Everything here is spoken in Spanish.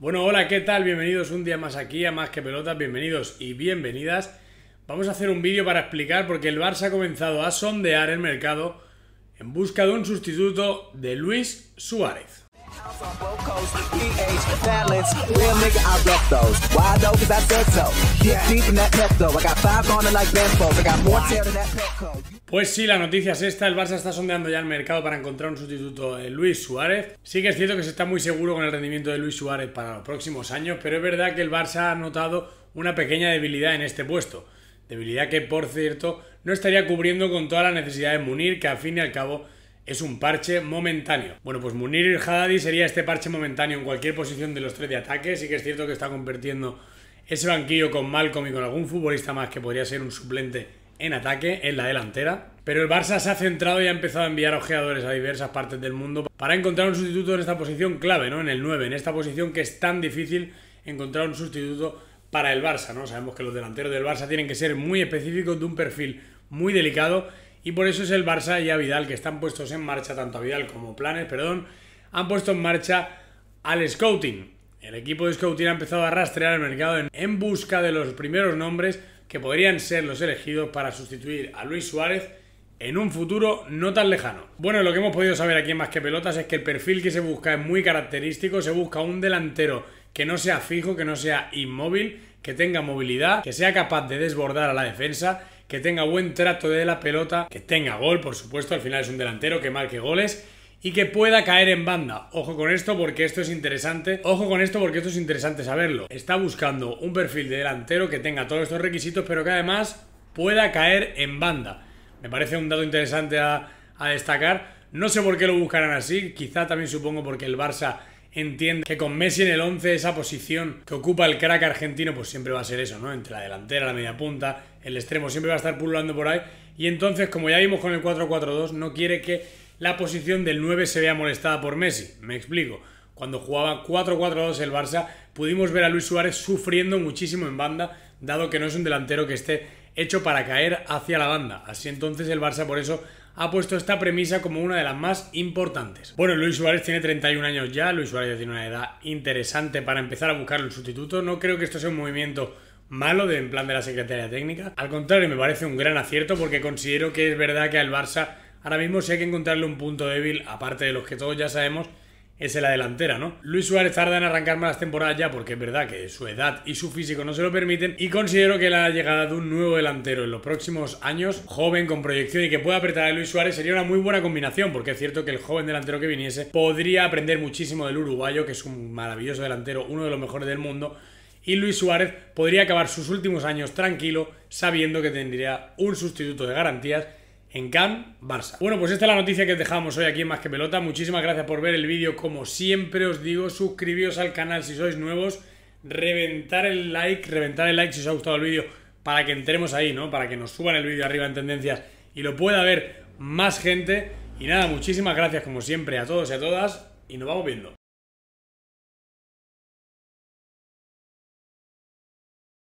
Bueno, hola, ¿qué tal? Bienvenidos un día más aquí a Más que Pelotas, bienvenidos y bienvenidas. Vamos a hacer un vídeo para explicar por qué el Barça ha comenzado a sondear el mercado en busca de un sustituto de Luis Suárez. Pues sí, la noticia es esta, el Barça está sondeando ya el mercado para encontrar un sustituto de Luis Suárez. Sí que es cierto que se está muy seguro con el rendimiento de Luis Suárez para los próximos años, pero es verdad que el Barça ha notado una pequeña debilidad en este puesto. Debilidad que, por cierto, no estaría cubriendo con todas las necesidades de Munir, que al fin y al cabo es un parche momentáneo. Bueno, pues Munir y Haddadi sería este parche momentáneo en cualquier posición de los tres de ataque. Sí que es cierto que está convirtiendo ese banquillo con Malcolm y con algún futbolista más que podría ser un suplente en ataque, en la delantera. Pero el Barça se ha centrado y ha empezado a enviar ojeadores a diversas partes del mundo para encontrar un sustituto en esta posición clave, ¿no? En el 9, en esta posición que es tan difícil encontrar un sustituto para el Barça, ¿no? Sabemos que los delanteros del Barça tienen que ser muy específicos de un perfil muy delicado y por eso es el Barça y a Vidal que están puestos en marcha, tanto a Vidal como Planes, perdón, han puesto en marcha al scouting. El equipo de scouting ha empezado a rastrear el mercado en busca de los primeros nombres que podrían ser los elegidos para sustituir a Luis Suárez en un futuro no tan lejano. Bueno, lo que hemos podido saber aquí en Más que Pelotas es que el perfil que se busca es muy característico, se busca un delantero que no sea fijo, que no sea inmóvil, que tenga movilidad, que sea capaz de desbordar a la defensa, que tenga buen trato de la pelota, que tenga gol, por supuesto, al final es un delantero que marque goles y que pueda caer en banda. Ojo con esto porque esto es interesante. Ojo con esto porque esto es interesante saberlo. Está buscando un perfil de delantero que tenga todos estos requisitos, pero que además pueda caer en banda. Me parece un dato interesante a, destacar. No sé por qué lo buscarán así. Quizá también supongo porque el Barça entiende que con Messi en el 11 esa posición que ocupa el crack argentino pues siempre va a ser eso, ¿no? Entre la delantera, la media punta, el extremo siempre va a estar pululando por ahí y entonces como ya vimos con el 4-4-2 no quiere que la posición del 9 se vea molestada por Messi. Me explico. Cuando jugaba 4-4-2 el Barça, pudimos ver a Luis Suárez sufriendo muchísimo en banda, dado que no es un delantero que esté hecho para caer hacia la banda. Así entonces el Barça por eso ha puesto esta premisa como una de las más importantes. Bueno, Luis Suárez tiene 31 años ya, Luis Suárez tiene una edad interesante para empezar a buscar un sustituto. No creo que esto sea un movimiento malo en plan de la Secretaría Técnica. Al contrario, me parece un gran acierto porque considero que es verdad que al Barça Ahora mismo si hay que encontrarle un punto débil, aparte de los que todos ya sabemos, es en la delantera, ¿no? Luis Suárez tarda en arrancar más temporadas ya porque es verdad que su edad y su físico no se lo permiten y considero que la llegada de un nuevo delantero en los próximos años, joven con proyección y que pueda apretar a Luis Suárez sería una muy buena combinación porque es cierto que el joven delantero que viniese podría aprender muchísimo del uruguayo que es un maravilloso delantero, uno de los mejores del mundo y Luis Suárez podría acabar sus últimos años tranquilo sabiendo que tendría un sustituto de garantías en Can Barça. Bueno, pues esta es la noticia que os dejamos hoy aquí en Más que Pelota. Muchísimas gracias por ver el vídeo. Como siempre os digo, suscribíos al canal si sois nuevos, reventar el like, reventar el like si os ha gustado el vídeo para que entremos ahí, ¿no? Para que nos suban el vídeo arriba en tendencias y lo pueda ver más gente. Y nada, muchísimas gracias como siempre a todos y a todas y nos vamos viendo.